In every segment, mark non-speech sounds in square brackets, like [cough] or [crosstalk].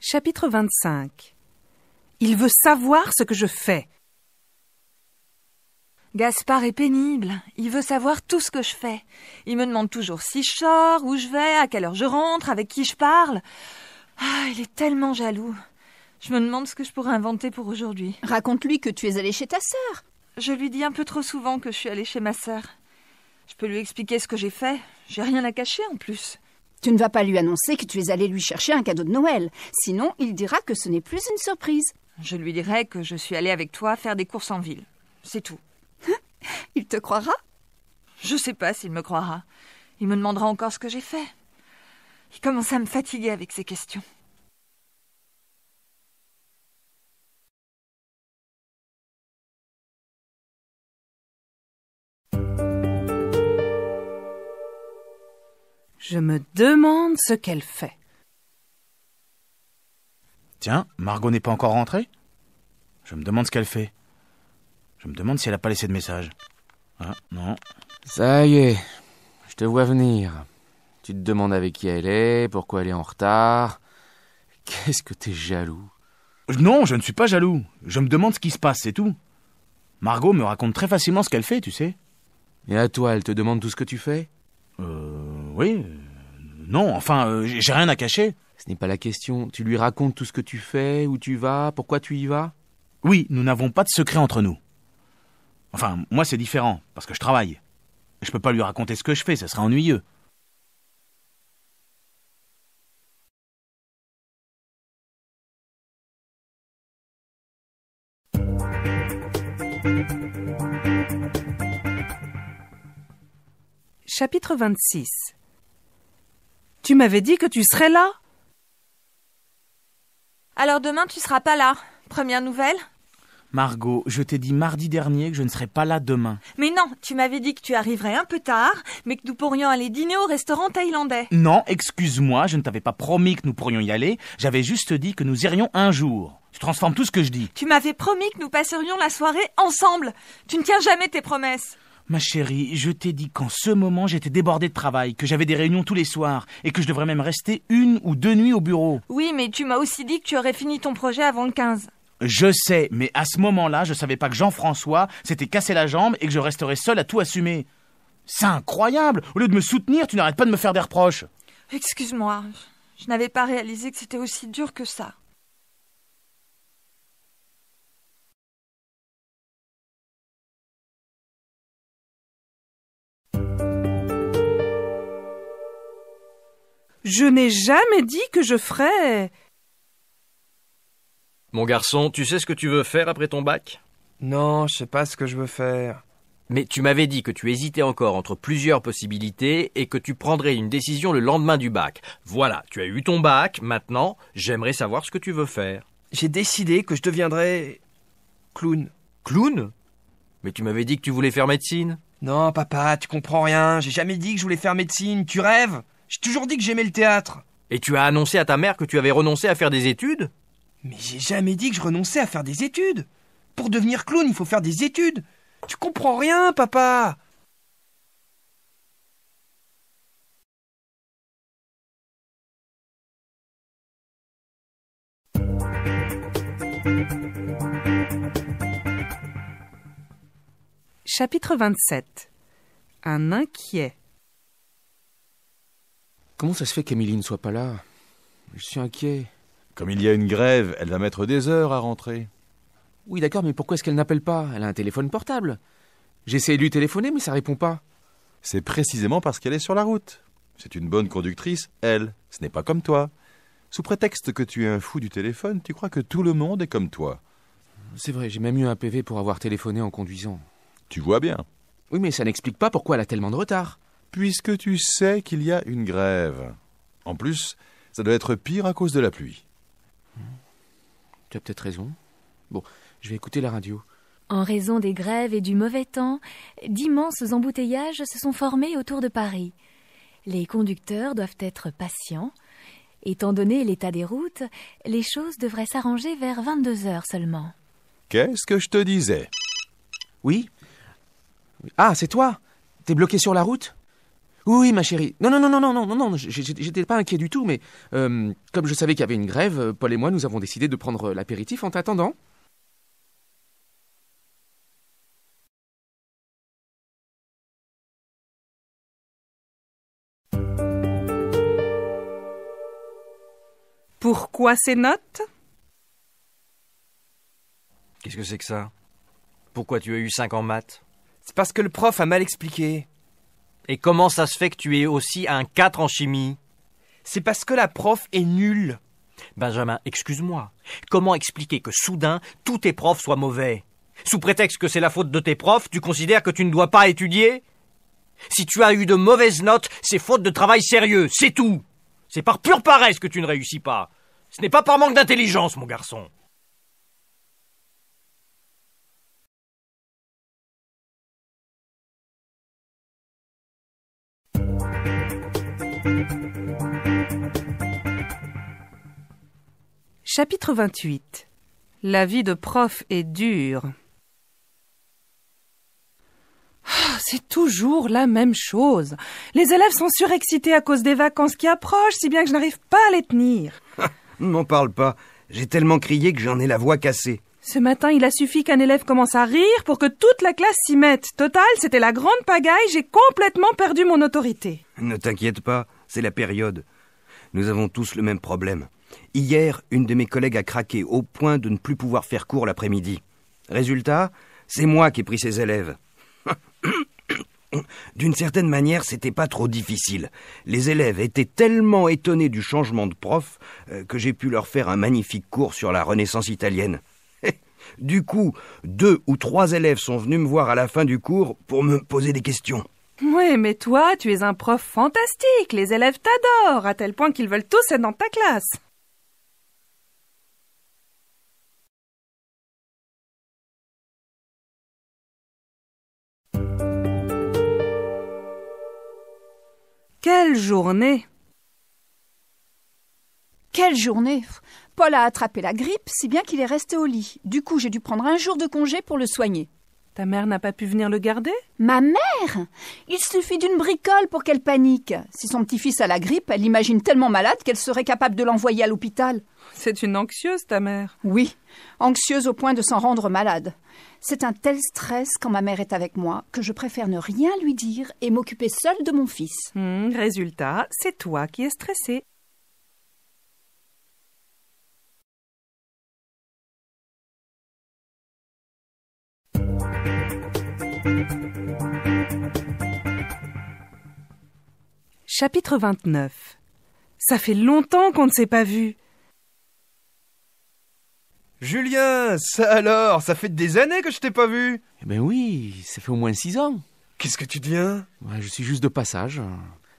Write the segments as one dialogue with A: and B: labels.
A: Chapitre 25 Il veut savoir ce que je fais. Gaspard est pénible. Il veut savoir tout ce que je fais.
B: Il me demande toujours si je sors, où je vais, à quelle heure je rentre, avec qui je parle. Ah, il est tellement jaloux. Je me demande ce que je pourrais inventer pour aujourd'hui. Raconte-lui que tu es
C: allée chez ta sœur. Je lui dis un peu trop souvent que je suis allée chez ma sœur. Je peux lui expliquer ce que j'ai fait. J'ai rien à cacher en plus. Tu ne vas pas lui annoncer que tu es allé lui chercher un cadeau de Noël. Sinon, il dira que ce n'est plus une surprise. Je lui dirai que je suis allée avec toi faire des courses en ville. C'est tout. [laughs] il te croira Je ne sais pas s'il me
B: croira. Il me demandera encore ce que j'ai fait. Il commence à me fatiguer avec ses questions.
A: Je me demande ce qu'elle fait.
D: Tiens, Margot n'est pas encore rentrée Je me demande ce qu'elle fait.
E: Je me demande si elle n'a pas laissé de message. Ah, non. Ça y est, je te vois venir. Tu te demandes avec qui elle est, pourquoi elle est en retard. Qu'est-ce que t'es jaloux Non, je ne suis pas jaloux. Je me demande ce qui se passe, c'est tout.
D: Margot me raconte très facilement ce qu'elle fait, tu sais. Et à toi, elle te demande tout ce que tu fais Euh. Oui, non, enfin, euh, j'ai rien à cacher. Ce n'est pas la question. Tu lui racontes tout ce que tu fais, où tu vas, pourquoi tu y vas Oui, nous n'avons pas de secret entre nous. Enfin, moi c'est différent, parce que je travaille. Je peux pas lui raconter ce que je
A: fais, ça serait ennuyeux. Chapitre 26 tu m'avais dit que tu serais là. Alors demain, tu seras pas là. Première nouvelle.
D: Margot, je t'ai dit mardi dernier que je ne serais pas là demain.
B: Mais non, tu m'avais dit que tu arriverais un peu tard, mais que nous pourrions aller dîner au restaurant thaïlandais.
D: Non, excuse-moi, je ne t'avais pas promis que nous pourrions y aller, j'avais juste dit que nous irions un jour. Tu transformes tout ce que je dis.
B: Tu m'avais promis que nous passerions la soirée ensemble. Tu ne tiens jamais tes promesses.
D: Ma chérie, je t'ai dit qu'en ce moment j'étais débordée de travail, que j'avais des réunions tous les soirs, et que je devrais même rester une ou deux nuits au bureau.
B: Oui, mais tu m'as aussi dit que tu aurais fini ton projet avant le 15.
D: Je sais, mais à ce moment-là, je savais pas que Jean-François s'était cassé la jambe et que je resterais seul à tout assumer.
B: C'est incroyable
D: Au lieu de me soutenir, tu n'arrêtes pas de me faire des reproches.
B: Excuse-moi, je n'avais pas réalisé que c'était aussi dur que ça.
A: Je n'ai jamais dit que je ferais.
F: Mon garçon, tu sais ce que tu veux faire après ton bac
E: Non, je sais pas ce que je veux faire.
F: Mais tu m'avais dit que tu hésitais encore entre plusieurs possibilités et que tu prendrais une décision le lendemain du bac. Voilà, tu as eu ton bac, maintenant, j'aimerais savoir ce que tu veux faire. J'ai décidé que je deviendrais clown. Clown Mais tu m'avais dit que tu voulais faire médecine. Non, papa, tu comprends rien, j'ai jamais dit que je voulais faire médecine, tu rêves j'ai toujours dit que j'aimais le théâtre. Et tu as annoncé à ta mère que tu avais renoncé à faire des
A: études Mais j'ai jamais dit que je renonçais à faire des études. Pour devenir clown, il faut faire des études. Tu comprends rien, papa. Chapitre 27 Un inquiet
E: Comment ça se fait qu'Emilie ne soit pas là Je suis inquiet.
G: Comme il y a une grève, elle va mettre des heures à rentrer.
E: Oui, d'accord, mais pourquoi est-ce qu'elle n'appelle pas Elle a un téléphone portable. J'ai de lui téléphoner, mais ça répond pas. C'est précisément parce qu'elle est sur la route. C'est une bonne conductrice, elle. Ce n'est pas comme toi. Sous prétexte que tu es un fou du téléphone, tu crois que tout le monde est comme toi. C'est vrai, j'ai même eu un PV pour avoir téléphoné en conduisant. Tu vois bien. Oui, mais ça n'explique pas pourquoi elle a tellement de retard puisque tu sais qu'il y a une grève. En plus, ça doit être pire à cause de la pluie. Tu as peut-être raison. Bon, je vais écouter la radio.
B: En raison des grèves et du mauvais temps, d'immenses embouteillages se sont formés autour de Paris. Les conducteurs doivent être patients. Étant donné l'état des routes, les choses devraient s'arranger vers 22 heures seulement.
E: Qu'est-ce que je te disais Oui. Ah, c'est toi T'es bloqué sur la route oui, ma chérie. Non, non, non, non, non, non, non, non. J'étais pas inquiet du tout, mais euh, comme je savais qu'il y avait une grève, euh, Paul et moi, nous avons décidé de prendre euh, l'apéritif en t'attendant.
A: Pourquoi ces notes
F: Qu'est-ce que c'est que ça Pourquoi tu as eu 5 en maths C'est parce que le prof a mal expliqué. Et comment ça se fait que tu aies aussi un 4 en chimie C'est parce que la prof est nulle. Benjamin, excuse-moi. Comment expliquer que soudain, tous tes profs soient mauvais Sous prétexte que c'est la faute de tes profs, tu considères que tu ne dois pas étudier Si tu as eu de mauvaises notes, c'est faute de travail sérieux, c'est tout. C'est par pure paresse que tu ne réussis pas.
A: Ce n'est pas par manque d'intelligence, mon garçon. Chapitre 28 La vie de prof est dure. Ah, c'est toujours la même chose. Les élèves sont surexcités à cause des vacances qui approchent, si bien que je n'arrive pas à les tenir.
G: [laughs] Ne m'en parle pas. J'ai tellement crié que j'en ai la voix cassée.
A: Ce matin, il a suffi qu'un élève commence à rire pour que toute la classe s'y mette. Total, c'était la grande pagaille, j'ai complètement perdu mon autorité.
G: Ne t'inquiète pas, c'est la période. Nous avons tous le même problème. Hier, une de mes collègues a craqué au point de ne plus pouvoir faire cours l'après-midi. Résultat, c'est moi qui ai pris ses élèves. [coughs] D'une certaine manière, c'était pas trop difficile. Les élèves étaient tellement étonnés du changement de prof euh, que j'ai pu leur faire un magnifique cours sur la Renaissance italienne. [laughs] du coup, deux ou trois élèves sont venus me voir à la fin du cours pour me poser des questions.
A: Oui, mais toi, tu es un prof fantastique. Les élèves t'adorent, à tel point qu'ils veulent tous être dans ta classe.
C: Quelle journée Quelle journée Paul a attrapé la grippe, si bien qu'il est resté au lit. Du coup, j'ai dû prendre un jour de congé pour le soigner. Ta mère n'a pas pu venir le garder Ma mère Il suffit d'une bricole pour qu'elle panique. Si son petit-fils a la grippe, elle l'imagine tellement malade qu'elle serait capable de l'envoyer à l'hôpital. C'est une
A: anxieuse, ta mère
C: Oui, anxieuse au point de s'en rendre malade. C'est un tel stress quand ma mère est avec moi que je préfère ne rien lui dire et m'occuper seule de mon fils.
A: Hmm, résultat, c'est toi qui es stressée. Chapitre 29 Ça fait longtemps qu'on ne s'est pas vu.
E: Julien, ça alors, ça fait des années que je t'ai pas vu. Eh ben oui, ça fait au moins six ans. Qu'est-ce que tu deviens Je suis juste de passage.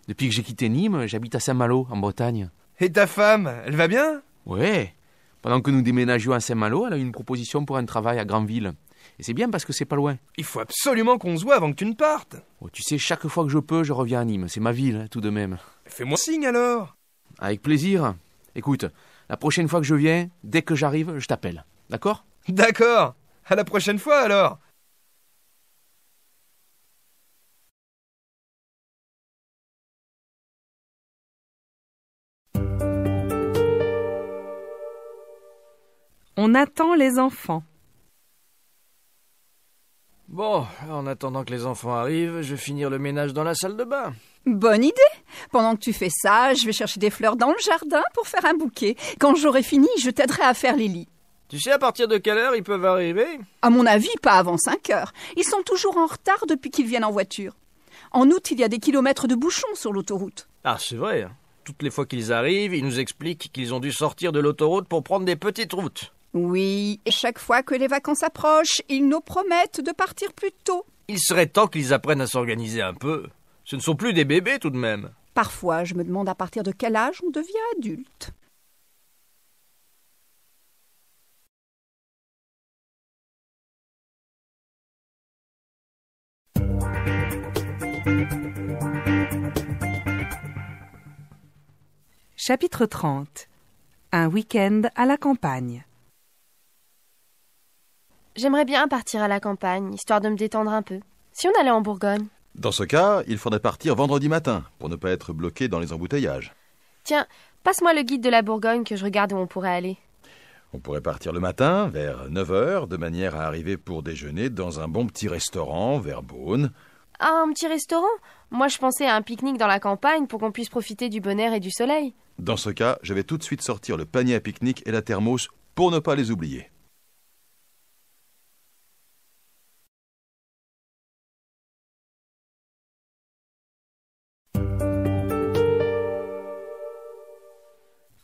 E: Depuis que j'ai quitté Nîmes, j'habite à Saint-Malo, en Bretagne. Et ta femme, elle va bien Ouais. Pendant que nous déménageons à Saint-Malo, elle a eu une proposition pour un travail à Granville. Et c'est bien parce que c'est pas loin. Il faut absolument qu'on se voit avant que tu ne partes. Oh, tu sais, chaque fois que je peux, je reviens à Nîmes. C'est ma ville, hein, tout de même. Fais-moi signe alors. Avec plaisir. Écoute, la prochaine fois que je viens, dès que j'arrive, je t'appelle. D'accord D'accord. À la prochaine fois alors.
A: On attend les enfants.
F: Bon, en attendant que les enfants arrivent, je vais finir le ménage dans la salle de bain.
C: Bonne idée. Pendant que tu fais ça, je vais chercher des fleurs dans le jardin pour faire un bouquet. Quand j'aurai fini, je t'aiderai à faire les lits.
F: Tu sais à partir de quelle heure ils peuvent arriver
C: À mon avis, pas avant 5 heures. Ils sont toujours en retard depuis qu'ils viennent en voiture. En août, il y a des kilomètres de bouchons sur l'autoroute.
F: Ah, c'est vrai. Hein. Toutes les fois qu'ils arrivent, ils nous expliquent qu'ils ont dû sortir de l'autoroute pour prendre des petites routes.
C: Oui, et chaque fois que les vacances approchent, ils nous promettent de partir plus tôt.
F: Il serait temps qu'ils apprennent à s'organiser un peu. Ce ne sont plus des bébés tout de même.
C: Parfois, je me demande à partir de quel âge on devient adulte.
A: Chapitre 30 Un
C: week-end à la campagne J'aimerais bien partir à la campagne, histoire de me détendre un peu. Si on allait en Bourgogne
G: Dans ce cas, il faudrait partir vendredi matin, pour ne pas être bloqué dans les embouteillages.
C: Tiens, passe-moi le guide de la Bourgogne que je regarde où on pourrait aller.
G: On pourrait partir le matin, vers 9h, de manière à arriver pour déjeuner dans un bon petit restaurant vers Beaune.
C: Ah, un petit restaurant Moi, je pensais à un pique-nique dans la campagne pour qu'on puisse profiter du bon air et du soleil.
G: Dans ce cas, je vais tout de suite sortir le panier à pique-nique et la thermos pour ne pas les oublier.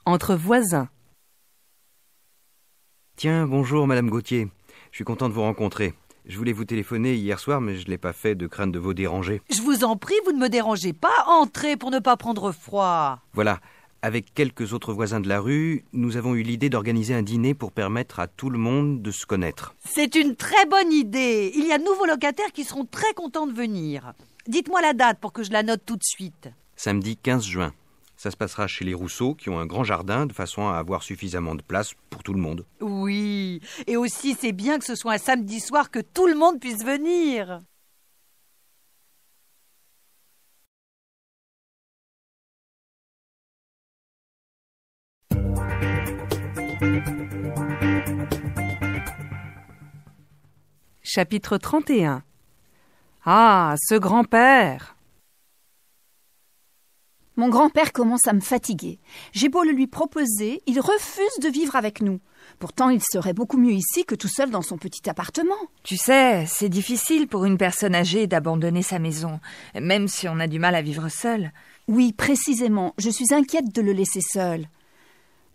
A: entre voisins.
G: Tiens, bonjour Madame Gauthier. Je suis content de vous rencontrer. Je voulais vous téléphoner hier soir, mais je ne l'ai pas fait de crainte de vous déranger.
B: Je vous en prie, vous ne me dérangez pas. Entrez pour ne pas prendre froid.
G: Voilà. Avec quelques autres voisins de la rue, nous avons eu l'idée d'organiser un dîner pour permettre à tout le monde de se connaître.
B: C'est une très bonne idée. Il y a de nouveaux locataires qui seront très contents de venir. Dites-moi la date pour que je la note tout de suite.
G: Samedi 15 juin. Ça se passera chez les Rousseau, qui ont un grand jardin, de façon à avoir suffisamment de place pour tout le monde.
B: Oui, et aussi c'est bien que ce soit un samedi soir que tout
A: le monde puisse venir.
C: Chapitre 31 Ah, ce grand-père mon grand-père commence à me fatiguer. J'ai beau le lui proposer, il refuse de vivre avec nous. Pourtant, il serait beaucoup mieux ici que tout seul dans son petit appartement. Tu sais, c'est difficile pour une personne âgée d'abandonner sa maison, même si on a du mal à vivre seul. Oui, précisément, je suis inquiète de le laisser seul.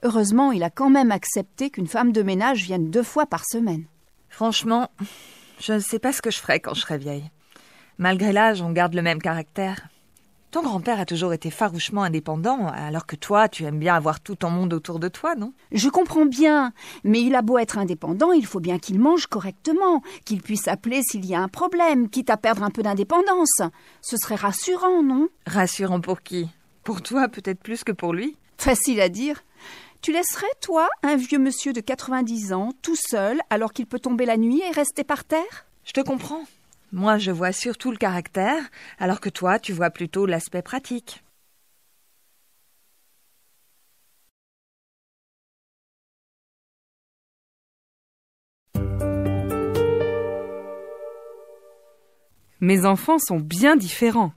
C: Heureusement, il a quand même accepté qu'une femme de ménage vienne deux fois par semaine. Franchement, je ne sais pas ce que je ferais quand je serai vieille. Malgré l'âge, on garde le même caractère. Ton grand-père a toujours été farouchement indépendant, alors que toi, tu aimes bien avoir tout ton monde autour de toi, non Je comprends bien, mais il a beau être indépendant, il faut bien qu'il mange correctement, qu'il puisse appeler s'il y a un problème, quitte à perdre un peu d'indépendance. Ce serait rassurant, non Rassurant pour qui Pour toi, peut-être plus que pour lui Facile à dire. Tu laisserais, toi, un vieux monsieur de 90 ans, tout seul, alors qu'il peut tomber la nuit et rester par terre Je te comprends. Moi, je vois surtout le caractère, alors que toi, tu vois plutôt l'aspect
A: pratique. Mes enfants sont bien différents.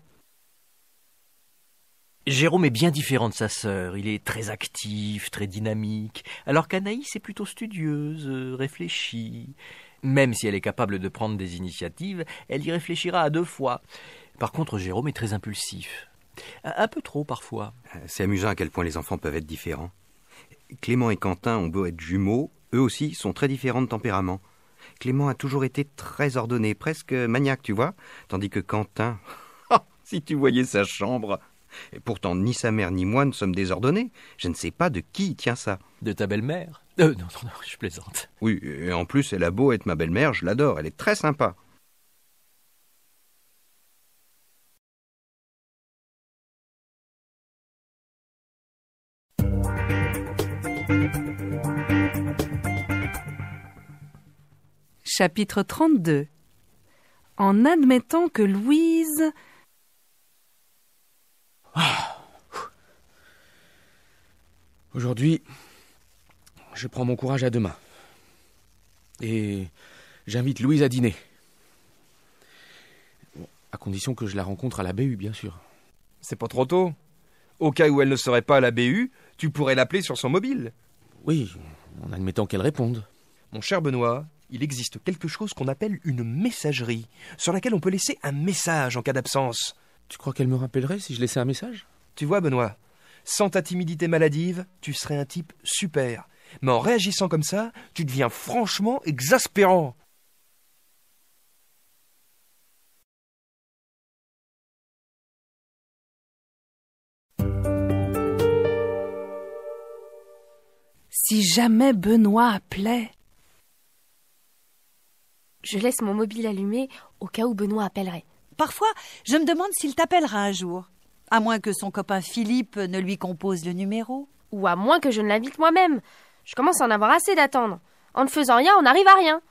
F: Jérôme est bien différent de sa sœur. Il est très actif, très dynamique, alors qu'Anaïs est plutôt studieuse, euh, réfléchie. Même si elle est capable de prendre des initiatives, elle y réfléchira à deux fois. Par contre, Jérôme est très impulsif. Un peu trop parfois.
G: Euh, c'est amusant à quel point les enfants peuvent être différents. Clément et Quentin ont beau être jumeaux, eux aussi sont très différents de tempérament. Clément a toujours été très ordonné, presque maniaque, tu vois, tandis que Quentin... [laughs] Oh, si tu voyais sa chambre et Pourtant, ni sa mère ni moi ne sommes désordonnés. Je ne sais pas de qui tient ça. De ta belle-mère euh, non, non, je plaisante. Oui, et en plus, elle a beau être ma belle-mère, je l'adore, elle est très sympa.
A: Chapitre 32 En admettant que Louise...
E: Ah. Aujourd'hui, je prends mon courage à deux mains. Et j'invite Louise à dîner. à condition que je la rencontre à la BU, bien sûr. C'est pas trop tôt. Au cas où elle ne serait pas à la BU, tu pourrais l'appeler sur son mobile. Oui, en admettant qu'elle réponde. Mon cher Benoît, il existe quelque chose qu'on appelle une messagerie, sur laquelle on peut laisser un message en cas d'absence. Tu crois qu'elle me rappellerait si je laissais un message Tu vois, Benoît, sans ta timidité maladive, tu serais un type super,
A: mais en réagissant comme ça, tu deviens franchement exaspérant. Si jamais Benoît appelait. Je laisse mon mobile allumé au cas où Benoît appellerait. Parfois, je me demande s'il t'appellera un jour,
C: à moins que son copain Philippe ne lui compose le numéro. Ou à moins que je ne l'invite moi-même. Je commence à en avoir assez d'attendre. En ne faisant rien, on n'arrive à rien.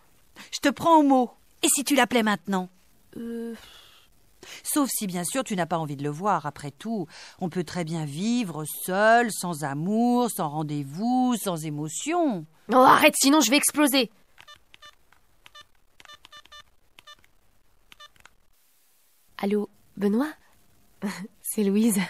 C: Je te prends au mot. Et
B: si tu l'appelais maintenant Euh. Sauf si, bien sûr, tu n'as pas envie de le voir. Après tout, on peut très bien vivre seul, sans amour, sans rendez-vous, sans
C: émotion. non oh, arrête, sinon je vais exploser. Allô, Benoît [laughs] C'est
A: Louise.